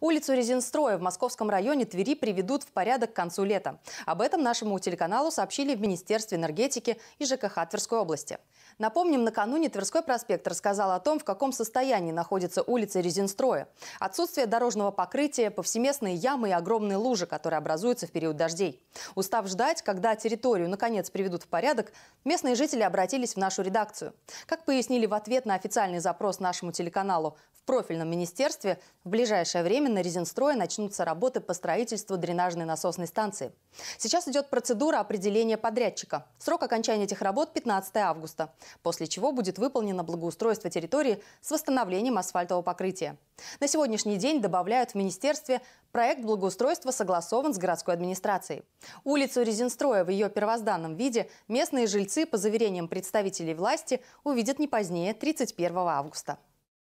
Улицу Резинстроя в московском районе Твери приведут в порядок к концу лета. Об этом нашему телеканалу сообщили в Министерстве энергетики и ЖКХ Тверской области. Напомним, накануне Тверской проспект рассказал о том, в каком состоянии находится улица Резинстроя. Отсутствие дорожного покрытия, повсеместные ямы и огромные лужи, которые образуются в период дождей. Устав ждать, когда территорию наконец приведут в порядок, местные жители обратились в нашу редакцию. Как пояснили в ответ на официальный запрос нашему телеканалу в профильном министерстве, в ближайшее время на Резинстрое начнутся работы по строительству дренажной насосной станции. Сейчас идет процедура определения подрядчика. Срок окончания этих работ 15 августа после чего будет выполнено благоустройство территории с восстановлением асфальтового покрытия. На сегодняшний день, добавляют в министерстве, проект благоустройства согласован с городской администрацией. Улицу Резинстроя в ее первозданном виде местные жильцы, по заверениям представителей власти, увидят не позднее 31 августа.